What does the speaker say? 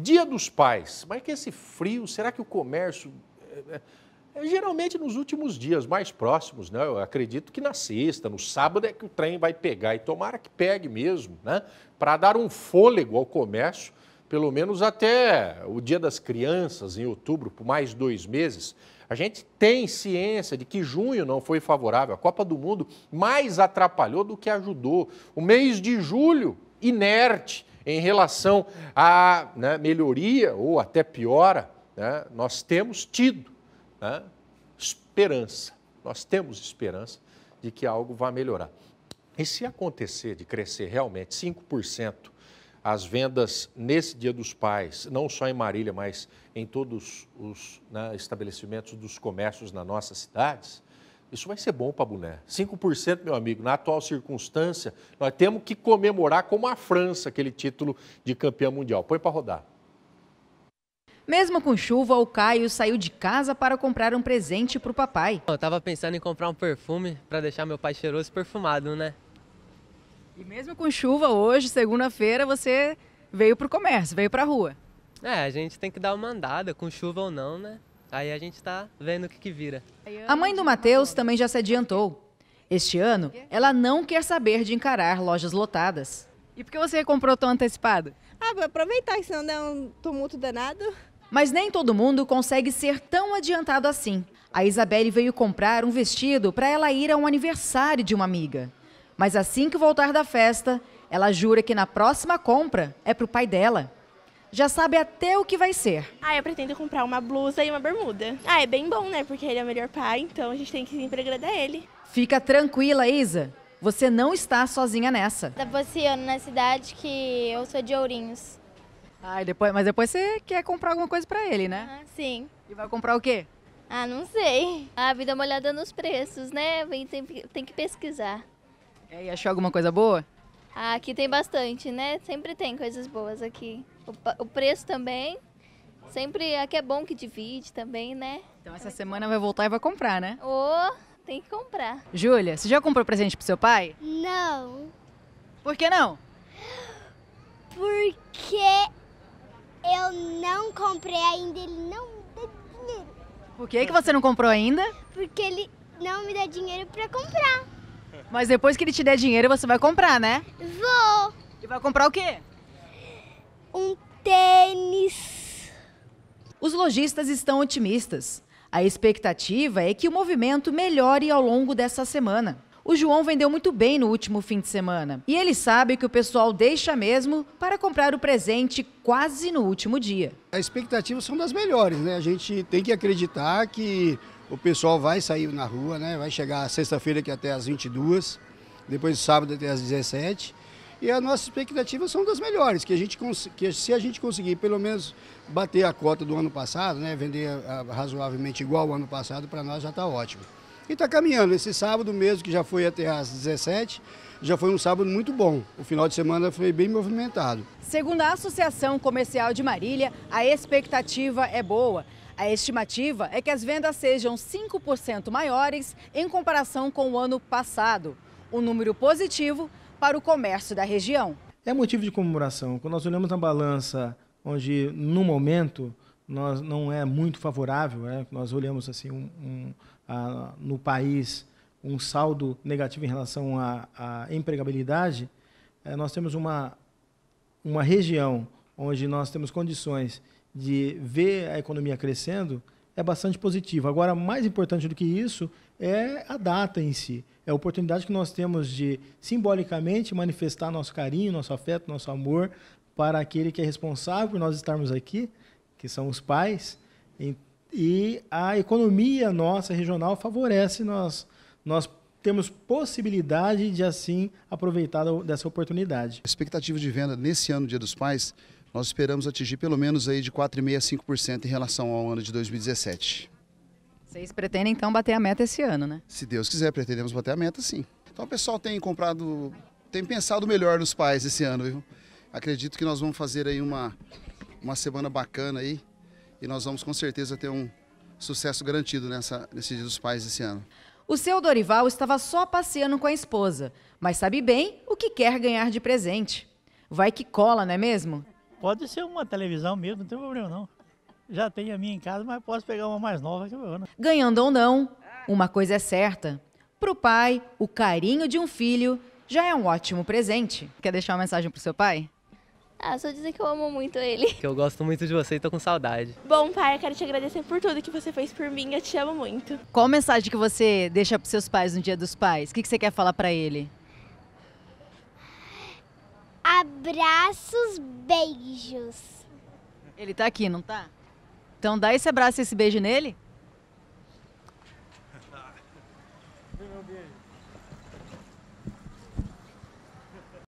Dia dos Pais, mas que esse frio, será que o comércio. É, é, é, geralmente nos últimos dias mais próximos, né? Eu acredito que na sexta, no sábado é que o trem vai pegar e tomara que pegue mesmo, né? Para dar um fôlego ao comércio, pelo menos até o Dia das Crianças, em outubro, por mais dois meses. A gente tem ciência de que junho não foi favorável. A Copa do Mundo mais atrapalhou do que ajudou. O mês de julho, inerte em relação à né, melhoria ou até piora, né, nós temos tido né, esperança, nós temos esperança de que algo vá melhorar. E se acontecer de crescer realmente 5% as vendas nesse Dia dos Pais, não só em Marília, mas em todos os né, estabelecimentos dos comércios nas nossas cidades, isso vai ser bom para a Boné. 5%, meu amigo, na atual circunstância, nós temos que comemorar como a França aquele título de campeão mundial. Põe para rodar. Mesmo com chuva, o Caio saiu de casa para comprar um presente para o papai. Eu estava pensando em comprar um perfume para deixar meu pai cheiroso e perfumado, né? E mesmo com chuva hoje, segunda-feira, você veio para o comércio, veio para a rua. É, a gente tem que dar uma andada, com chuva ou não, né? Aí a gente está vendo o que, que vira. A mãe do Matheus também já se adiantou. Este ano, ela não quer saber de encarar lojas lotadas. E por que você comprou tão antecipado? Ah, vou aproveitar, senão dá um tumulto danado. Mas nem todo mundo consegue ser tão adiantado assim. A Isabelle veio comprar um vestido para ela ir a um aniversário de uma amiga. Mas assim que voltar da festa, ela jura que na próxima compra é para o pai dela já sabe até o que vai ser. Ah, eu pretendo comprar uma blusa e uma bermuda. Ah, é bem bom, né? Porque ele é o melhor pai, então a gente tem que sempre agradar ele. Fica tranquila, Isa. Você não está sozinha nessa. Da tá passeando na cidade que eu sou de Ourinhos. Ah, depois, mas depois você quer comprar alguma coisa para ele, né? Ah, sim. E vai comprar o quê? Ah, não sei. Ah, vida dar uma olhada nos preços, né? Tem, tem que pesquisar. É, e achou alguma coisa boa? Ah, aqui tem bastante, né? Sempre tem coisas boas aqui. O, o preço também. Sempre aqui é, é bom que divide também, né? Então essa semana vai voltar e vai comprar, né? Ô, oh, tem que comprar. Júlia, você já comprou presente pro seu pai? Não. Por que não? Porque eu não comprei ainda, ele não me dá dinheiro. Por que, que você não comprou ainda? Porque ele não me dá dinheiro para comprar. Mas depois que ele te der dinheiro, você vai comprar, né? Vou. E vai comprar o quê? Um tênis. Os lojistas estão otimistas. A expectativa é que o movimento melhore ao longo dessa semana o João vendeu muito bem no último fim de semana. E ele sabe que o pessoal deixa mesmo para comprar o presente quase no último dia. As expectativas são das melhores, né? A gente tem que acreditar que o pessoal vai sair na rua, né? Vai chegar sexta-feira aqui é até às 22, depois sábado até às 17 e as nossas expectativas são das melhores, que, a gente que se a gente conseguir pelo menos bater a cota do ano passado, né, vender razoavelmente igual ao ano passado, para nós já está ótimo. E está caminhando. Esse sábado mesmo, que já foi até às 17, já foi um sábado muito bom. O final de semana foi bem movimentado. Segundo a Associação Comercial de Marília, a expectativa é boa. A estimativa é que as vendas sejam 5% maiores em comparação com o ano passado. Um número positivo para o comércio da região. É motivo de comemoração. Quando nós olhamos na balança, onde no momento nós não é muito favorável. Né? Nós olhamos assim um, um, a, no país um saldo negativo em relação à, à empregabilidade. É, nós temos uma uma região onde nós temos condições de ver a economia crescendo é bastante positivo. Agora, mais importante do que isso é a data em si. É a oportunidade que nós temos de simbolicamente manifestar nosso carinho, nosso afeto, nosso amor para aquele que é responsável por nós estarmos aqui que são os pais, e, e a economia nossa regional favorece nós, nós temos possibilidade de assim aproveitar dessa oportunidade. A expectativa de venda nesse ano Dia dos Pais, nós esperamos atingir pelo menos aí de 4,5% a 5% em relação ao ano de 2017. Vocês pretendem então bater a meta esse ano, né? Se Deus quiser, pretendemos bater a meta sim. Então o pessoal tem comprado, tem pensado melhor nos pais esse ano, viu? Acredito que nós vamos fazer aí uma uma semana bacana aí e nós vamos com certeza ter um sucesso garantido nessa, nesse Dia dos Pais esse ano. O seu Dorival estava só passeando com a esposa, mas sabe bem o que quer ganhar de presente. Vai que cola, não é mesmo? Pode ser uma televisão mesmo, não tem problema não. Já tenho a minha em casa, mas posso pegar uma mais nova que eu né? Ganhando ou não, uma coisa é certa. Para o pai, o carinho de um filho já é um ótimo presente. Quer deixar uma mensagem para o seu pai? Ah, só dizer que eu amo muito ele. Que eu gosto muito de você e tô com saudade. Bom, pai, quero te agradecer por tudo que você fez por mim. Eu te amo muito. Qual mensagem que você deixa pros seus pais no Dia dos Pais? O que, que você quer falar para ele? Abraços, beijos. Ele tá aqui, não tá? Então dá esse abraço e esse beijo nele.